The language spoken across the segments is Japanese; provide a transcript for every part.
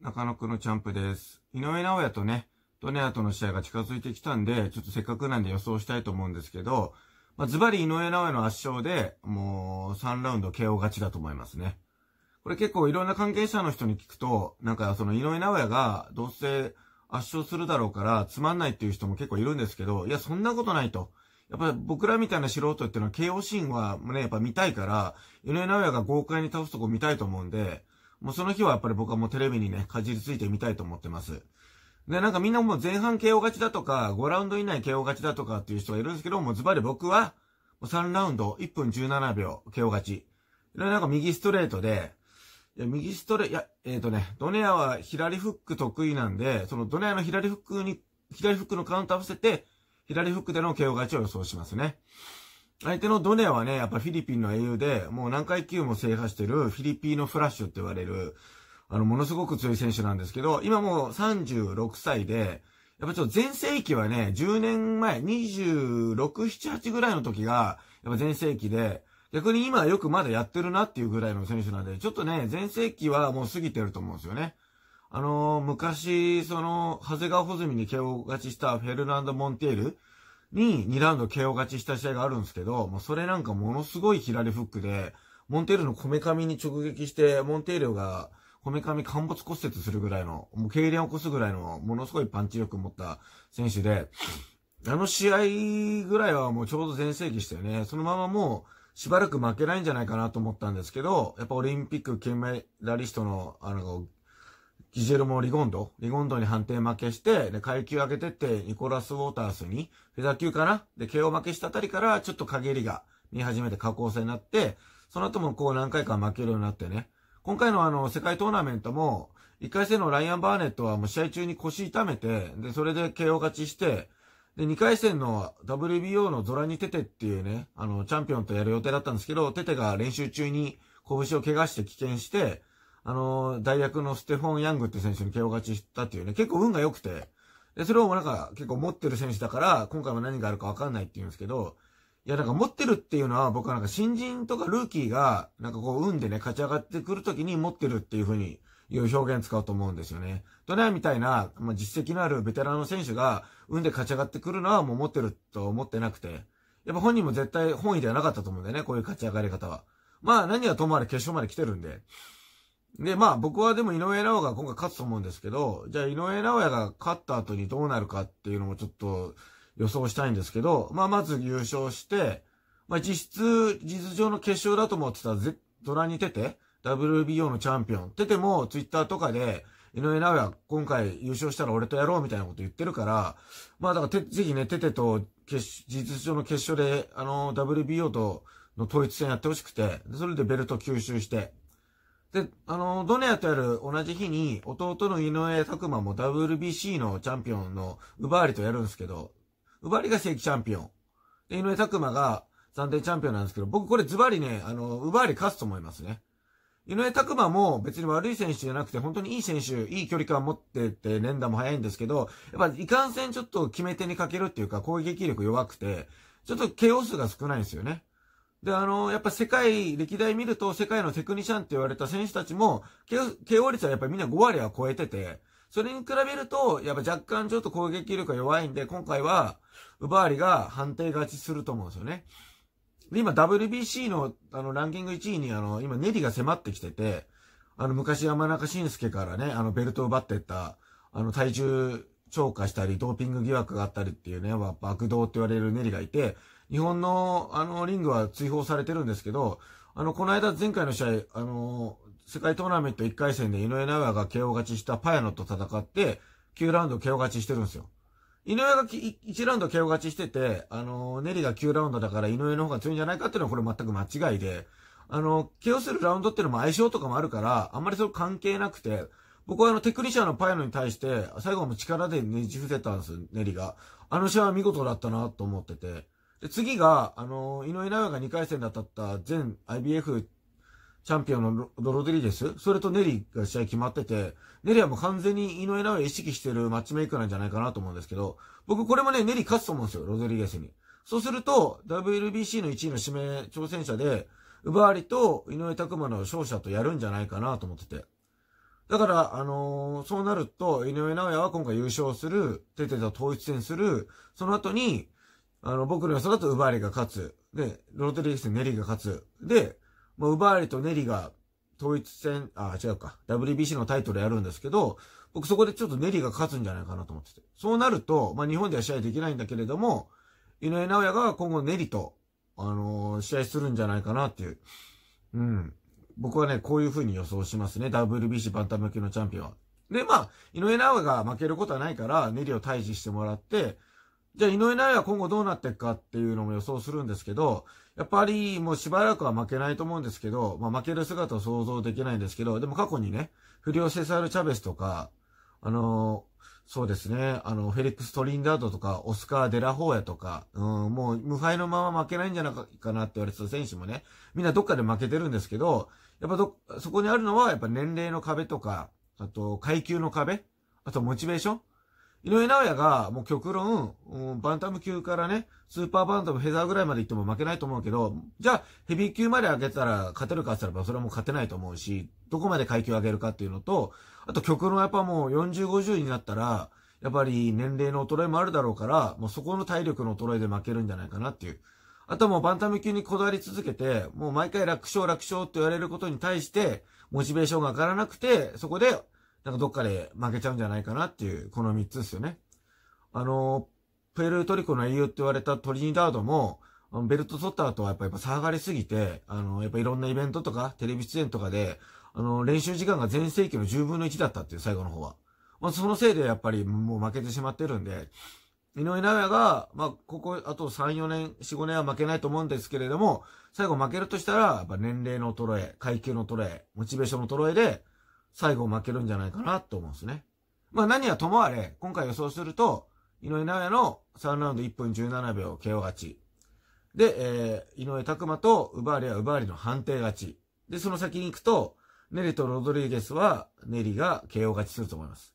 中野くんのチャンプです。井上直也とね、ドネアとの試合が近づいてきたんで、ちょっとせっかくなんで予想したいと思うんですけど、まあ、ズバリ井上直也の圧勝で、もう3ラウンド KO 勝ちだと思いますね。これ結構いろんな関係者の人に聞くと、なんかその井上直也がどうせ圧勝するだろうからつまんないっていう人も結構いるんですけど、いやそんなことないと。やっぱ僕らみたいな素人っていうのは KO シーンはね、やっぱ見たいから、井上直也が豪快に倒すとこ見たいと思うんで、もうその日はやっぱり僕はもうテレビにね、かじりついてみたいと思ってます。で、なんかみんなもう前半 KO 勝ちだとか、5ラウンド以内 KO 勝ちだとかっていう人がいるんですけど、もうズバリ僕は、3ラウンド1分17秒 KO 勝ち。で、なんか右ストレートで、いや、右ストレ、いや、えっ、ー、とね、ドネアは左フック得意なんで、そのドネアの左フックに、左フックのカウント合わせて、左フックでの KO 勝ちを予想しますね。相手のドネアはね、やっぱフィリピンの英雄で、もう何回級も制覇してるフィリピンのフラッシュって言われる、あの、ものすごく強い選手なんですけど、今もう36歳で、やっぱちょっと前世紀はね、10年前、26、7、8ぐらいの時が、やっぱ前世紀で、逆に今よくまだやってるなっていうぐらいの選手なんで、ちょっとね、前世紀はもう過ぎてると思うんですよね。あのー、昔、その、長谷川穂積に KO 勝ちしたフェルナンド・モンテール、に2ラウンド KO 勝ちした試合があるんですけど、まあ、それなんかものすごい左フックで、モンテールのこめかみに直撃して、モンテールがこめかみ陥没骨折するぐらいの、もう痙攣を起こすぐらいの、ものすごいパンチ力を持った選手で、あの試合ぐらいはもうちょうど全盛期したよね。そのままもう、しばらく負けないんじゃないかなと思ったんですけど、やっぱオリンピック金メダリストの、あの、ギジェルモ・リゴンド、リゴンドに判定負けして、で、階級上げてって、ニコラス・ウォータースに、フェザー級かなで、KO 負けしたあたりから、ちょっと陰りが見始めて下降戦になって、その後もこう何回か負けるようになってね。今回のあの、世界トーナメントも、1回戦のライアン・バーネットはもう試合中に腰痛めて、で、それで KO 勝ちして、で、2回戦の WBO のゾラニテテっていうね、あの、チャンピオンとやる予定だったんですけど、テテが練習中に拳を怪我して棄権して、あの、大役のステフォン・ヤングって選手に KO 勝ちしたっていうね、結構運が良くて、で、それをなんか結構持ってる選手だから、今回も何があるかわかんないって言うんですけど、いや、なんか持ってるっていうのは僕はなんか新人とかルーキーが、なんかこう運でね、勝ち上がってくるときに持ってるっていうふうにいう表現使うと思うんですよね。ドネアみたいな、まあ、実績のあるベテランの選手が運で勝ち上がってくるのはもう持ってると思ってなくて、やっぱ本人も絶対本意ではなかったと思うんだよね、こういう勝ち上がり方は。まあ何はともあれ決勝まで来てるんで。で、まあ僕はでも井上尚弥が今回勝つと思うんですけど、じゃあ井上尚弥が勝った後にどうなるかっていうのもちょっと予想したいんですけど、まあまず優勝して、まあ実質、事実上の決勝だと思ってたドラにテて、WBO のチャンピオン、テテもツイッターとかで、井上尚弥今回優勝したら俺とやろうみたいなこと言ってるから、まあだからぜひね、テテと事実上の決勝で、あの、WBO との統一戦やってほしくて、それでベルト吸収して、で、あの、ドネアとやる同じ日に、弟の井上拓馬も WBC のチャンピオンの奪わりとやるんですけど、奪わーが正規チャンピオン。で、井上拓馬が暫定チャンピオンなんですけど、僕これズバリね、あの、奪わり勝つと思いますね。井上拓馬も別に悪い選手じゃなくて、本当にいい選手、いい距離感持ってて、連打も早いんですけど、やっぱいかんせんちょっと決め手にかけるっていうか、攻撃力弱くて、ちょっと KO 数が少ないんですよね。で、あの、やっぱ世界、歴代見ると世界のテクニシャンって言われた選手たちも、KO 率はやっぱりみんな5割は超えてて、それに比べると、やっぱ若干ちょっと攻撃力が弱いんで、今回は、奪わりが判定勝ちすると思うんですよね。で、今 WBC のあのランキング1位にあの、今ネリが迫ってきてて、あの、昔山中晋介からね、あの、ベルトを奪ってった、あの、体重超過したり、ドーピング疑惑があったりっていうね、っぱ爆動って言われるネリがいて、日本の、あの、リングは追放されてるんですけど、あの、この間、前回の試合、あの、世界トーナメント1回戦で井上尚弥が KO 勝ちしたパヤノと戦って、9ラウンド KO 勝ちしてるんですよ。井上が1ラウンド KO 勝ちしてて、あの、ネリが9ラウンドだから井上の方が強いんじゃないかっていうのはこれ全く間違いで、あの、KO するラウンドっていうのも相性とかもあるから、あんまりそれ関係なくて、僕はあの、テクニシャンのパイノに対して、最後も力でねじ伏せたんです、ネリが。あの試合は見事だったなと思ってて。で、次が、あのー、井上尚弥が2回戦で当たった全 IBF チャンピオンのロロドリゲス、それとネリが試合決まってて、ネリはもう完全に井上尚弥意識してるマッチメイクなんじゃないかなと思うんですけど、僕これもね、ネリ勝つと思うんですよ、ロドリゲスに。そうすると、WBC の1位の指名挑戦者で、奪わりと井上拓磨の勝者とやるんじゃないかなと思ってて。だから、あのー、そうなると、井上尚弥は今回優勝する、テテと統一戦する、その後に、あの、僕の予想だと奪われが勝つ。で、ロテリゲス、ネリが勝つ。で、まあ、奪われとネリが統一戦、あ、違うか。WBC のタイトルやるんですけど、僕そこでちょっとネリが勝つんじゃないかなと思ってて。そうなると、まあ、日本では試合できないんだけれども、井上直弥が今後ネリと、あのー、試合するんじゃないかなっていう。うん。僕はね、こういう風に予想しますね。WBC バンタム級のチャンピオンは。で、まあ、井上直弥が負けることはないから、ネリを退治してもらって、じゃあ井上尚弥は今後どうなっていくかっていうのも予想するんですけど、やっぱりもうしばらくは負けないと思うんですけど、まあ負ける姿を想像できないんですけど、でも過去にね、フリオ・セサル・チャベスとか、あのそうですね。あの、フェリックス・トリンダードとか、オスカー・デラホーヤとか、うん、もう無敗のまま負けないんじゃないかなって言われてた選手もね、みんなどっかで負けてるんですけど、やっぱど、そこにあるのは、やっぱ年齢の壁とか、あと、階級の壁、あとモチベーション井上直也が、もう極論、うん、バンタム級からね、スーパーバンタムヘザーぐらいまで行っても負けないと思うけど、じゃあ、ヘビー級まで上げたら勝てるかって言ったら、それはもう勝てないと思うし、どこまで階級上げるかっていうのと、あと極論やっぱもう40、50になったら、やっぱり年齢の衰えもあるだろうから、もうそこの体力の衰えで負けるんじゃないかなっていう。あとはもうバンタム級にこだわり続けて、もう毎回楽勝楽勝って言われることに対して、モチベーションが上がらなくて、そこでなんかどっかで負けちゃうんじゃないかなっていう、この3つですよね。あの、プエルトリコの英雄って言われたトリニダードも、ベルト取った後はやっぱり騒がれすぎて、あの、やっぱいろんなイベントとか、テレビ出演とかで、あの、練習時間が全盛期の10分の1だったっていう、最後の方は。まあ、そのせいでやっぱりもう負けてしまってるんで、井上尚弥が、まあ、ここ、あと3、4年、4、5年は負けないと思うんですけれども、最後負けるとしたら、やっぱ年齢の衰え、階級の衰え、モチベーションの衰えで、最後負けるんじゃないかなと思うんですね。まあ何はともあれ、今回予想すると、井上尚弥の3ラウンド1分17秒 KO 勝ち。で、えー、井上拓馬と奪われは奪われの判定勝ち。で、その先に行くと、ネリとロドリゲスはネリが KO 勝ちすると思います。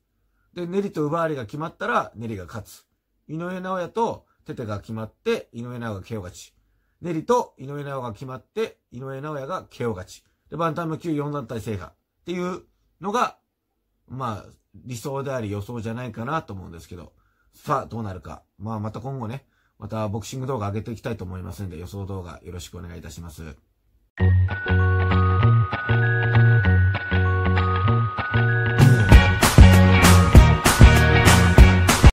で、ネリと奪われが決まったらネリが勝つ。井上尚弥とテテが決まって、井上尚弥が KO 勝ち。ネリと井上尚弥が決まって、井上尚弥が KO 勝ち。で、バンタム級4団体制覇っていうのが、まあ、理想であり予想じゃないかなと思うんですけど、さあ、どうなるか。まあ、また今後ね、またボクシング動画上げていきたいと思いますんで、予想動画よろしくお願いいたします。